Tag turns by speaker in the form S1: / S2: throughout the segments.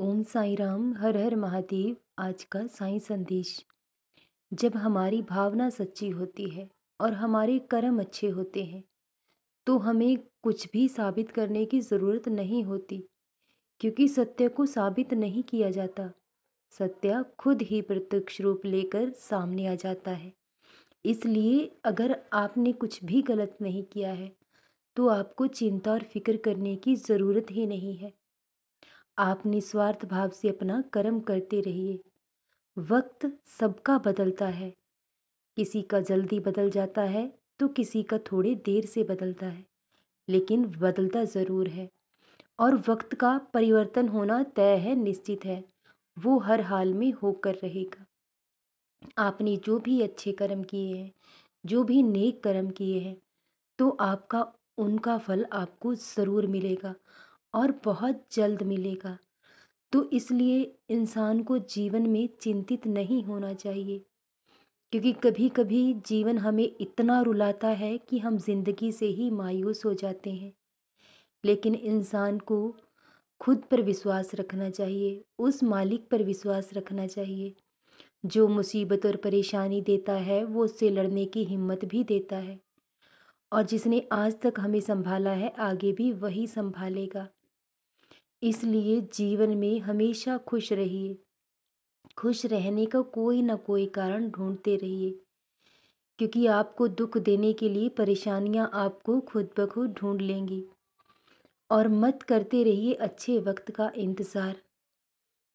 S1: ओम साई राम हर हर महादेव आज का साई संदेश जब हमारी भावना सच्ची होती है और हमारे कर्म अच्छे होते हैं तो हमें कुछ भी साबित करने की ज़रूरत नहीं होती क्योंकि सत्य को साबित नहीं किया जाता सत्य खुद ही प्रत्यक्ष रूप लेकर सामने आ जाता है इसलिए अगर आपने कुछ भी गलत नहीं किया है तो आपको चिंता और फिक्र करने की ज़रूरत ही नहीं है आप निस्वार्थ भाव से अपना कर्म करते रहिए वक्त सबका बदलता है किसी का जल्दी बदल जाता है तो किसी का थोड़े देर से बदलता है लेकिन बदलता ज़रूर है और वक्त का परिवर्तन होना तय है निश्चित है वो हर हाल में होकर रहेगा आपने जो भी अच्छे कर्म किए हैं जो भी नेक कर्म किए हैं तो आपका उनका फल आपको ज़रूर मिलेगा और बहुत जल्द मिलेगा तो इसलिए इंसान को जीवन में चिंतित नहीं होना चाहिए क्योंकि कभी कभी जीवन हमें इतना रुलाता है कि हम जिंदगी से ही मायूस हो जाते हैं लेकिन इंसान को खुद पर विश्वास रखना चाहिए उस मालिक पर विश्वास रखना चाहिए जो मुसीबत और परेशानी देता है वो उससे लड़ने की हिम्मत भी देता है और जिसने आज तक हमें संभाला है आगे भी वही संभालेगा इसलिए जीवन में हमेशा खुश रहिए खुश रहने का कोई ना कोई कारण ढूंढते रहिए क्योंकि आपको दुख देने के लिए परेशानियां आपको खुद ब खुद ढूंढ लेंगी और मत करते रहिए अच्छे वक्त का इंतज़ार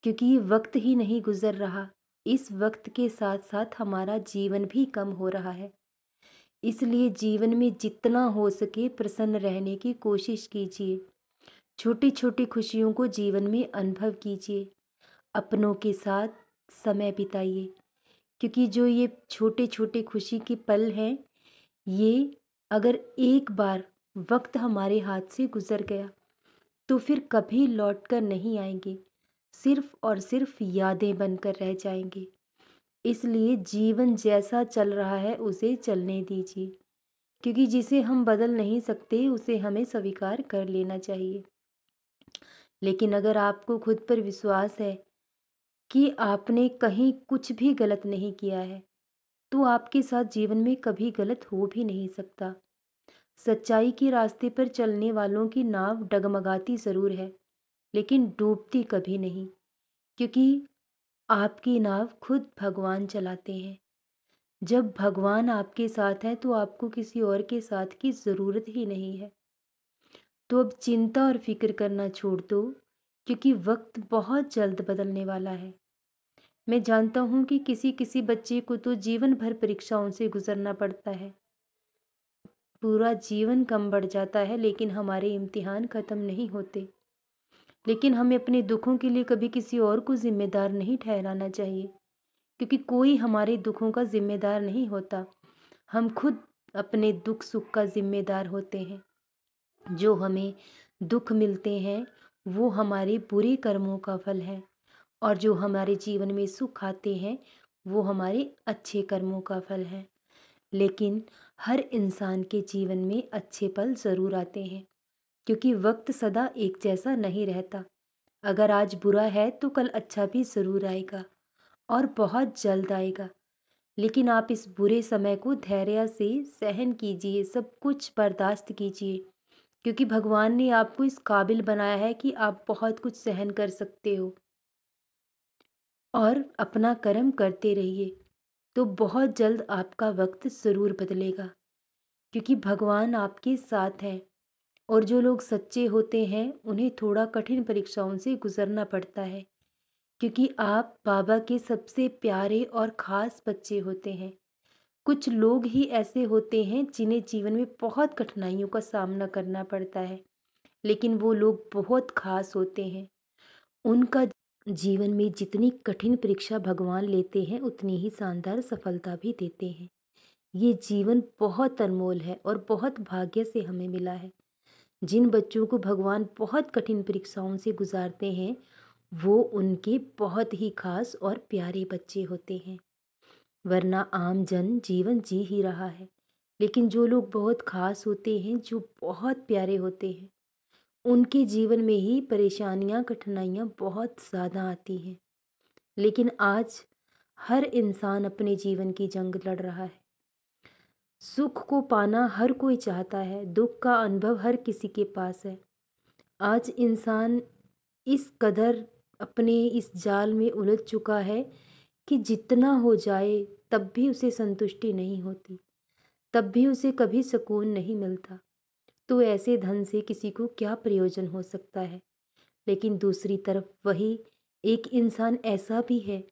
S1: क्योंकि ये वक्त ही नहीं गुज़र रहा इस वक्त के साथ साथ हमारा जीवन भी कम हो रहा है इसलिए जीवन में जितना हो सके प्रसन्न रहने की कोशिश कीजिए छोटी छोटी खुशियों को जीवन में अनुभव कीजिए अपनों के साथ समय बिताइए क्योंकि जो ये छोटे छोटे खुशी के पल हैं ये अगर एक बार वक्त हमारे हाथ से गुजर गया तो फिर कभी लौट कर नहीं आएंगे सिर्फ और सिर्फ यादें बनकर रह जाएंगे इसलिए जीवन जैसा चल रहा है उसे चलने दीजिए क्योंकि जिसे हम बदल नहीं सकते उसे हमें स्वीकार कर लेना चाहिए लेकिन अगर आपको खुद पर विश्वास है कि आपने कहीं कुछ भी गलत नहीं किया है तो आपके साथ जीवन में कभी गलत हो भी नहीं सकता सच्चाई के रास्ते पर चलने वालों की नाव डगमगाती ज़रूर है लेकिन डूबती कभी नहीं क्योंकि आपकी नाव खुद भगवान चलाते हैं जब भगवान आपके साथ हैं तो आपको किसी और के साथ की ज़रूरत ही नहीं है तो अब चिंता और फिक्र करना छोड़ दो क्योंकि वक्त बहुत जल्द बदलने वाला है मैं जानता हूँ कि किसी किसी बच्चे को तो जीवन भर परीक्षाओं से गुजरना पड़ता है पूरा जीवन कम बढ़ जाता है लेकिन हमारे इम्तिहान ख़त्म नहीं होते लेकिन हमें अपने दुखों के लिए कभी किसी और को ज़िम्मेदार नहीं ठहराना चाहिए क्योंकि कोई हमारे दुखों का ज़िम्मेदार नहीं होता हम खुद अपने दुख सुख का ज़िम्मेदार होते हैं जो हमें दुख मिलते हैं वो हमारे बुरे कर्मों का फल है और जो हमारे जीवन में सुख आते हैं वो हमारे अच्छे कर्मों का फल है लेकिन हर इंसान के जीवन में अच्छे पल ज़रूर आते हैं क्योंकि वक्त सदा एक जैसा नहीं रहता अगर आज बुरा है तो कल अच्छा भी ज़रूर आएगा और बहुत जल्द आएगा लेकिन आप इस बुरे समय को धैर्य से सहन कीजिए सब कुछ बर्दाश्त कीजिए क्योंकि भगवान ने आपको इस काबिल बनाया है कि आप बहुत कुछ सहन कर सकते हो और अपना कर्म करते रहिए तो बहुत जल्द आपका वक्त ज़रूर बदलेगा क्योंकि भगवान आपके साथ हैं और जो लोग सच्चे होते हैं उन्हें थोड़ा कठिन परीक्षाओं से गुजरना पड़ता है क्योंकि आप बाबा के सबसे प्यारे और ख़ास बच्चे होते हैं कुछ लोग ही ऐसे होते हैं जिन्हें जीवन में बहुत कठिनाइयों का सामना करना पड़ता है लेकिन वो लोग बहुत खास होते हैं उनका जीवन में जितनी कठिन परीक्षा भगवान लेते हैं उतनी ही शानदार सफलता भी देते हैं ये जीवन बहुत अनमोल है और बहुत भाग्य से हमें मिला है जिन बच्चों को भगवान बहुत कठिन परीक्षाओं से गुजारते हैं वो उनके बहुत ही खास और प्यारे बच्चे होते हैं वरना आम जन जीवन जी ही रहा है लेकिन जो लोग बहुत खास होते हैं जो बहुत प्यारे होते हैं उनके जीवन में ही परेशानियां कठिनाइयां बहुत ज़्यादा आती हैं लेकिन आज हर इंसान अपने जीवन की जंग लड़ रहा है सुख को पाना हर कोई चाहता है दुख का अनुभव हर किसी के पास है आज इंसान इस कदर अपने इस जाल में उलझ चुका है कि जितना हो जाए तब भी उसे संतुष्टि नहीं होती तब भी उसे कभी सुकून नहीं मिलता तो ऐसे धन से किसी को क्या प्रयोजन हो सकता है लेकिन दूसरी तरफ वही एक इंसान ऐसा भी है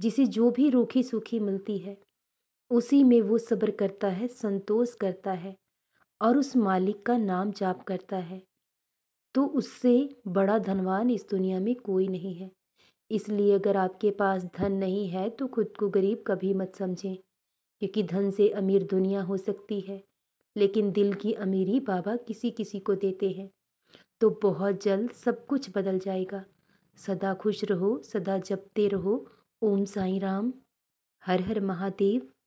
S1: जिसे जो भी रूखी सूखी मिलती है उसी में वो सब्र करता है संतोष करता है और उस मालिक का नाम जाप करता है तो उससे बड़ा धनवान इस दुनिया में कोई नहीं है इसलिए अगर आपके पास धन नहीं है तो खुद को गरीब कभी मत समझें क्योंकि धन से अमीर दुनिया हो सकती है लेकिन दिल की अमीरी बाबा किसी किसी को देते हैं तो बहुत जल्द सब कुछ बदल जाएगा सदा खुश रहो सदा जपते रहो ओम साई राम हर हर महादेव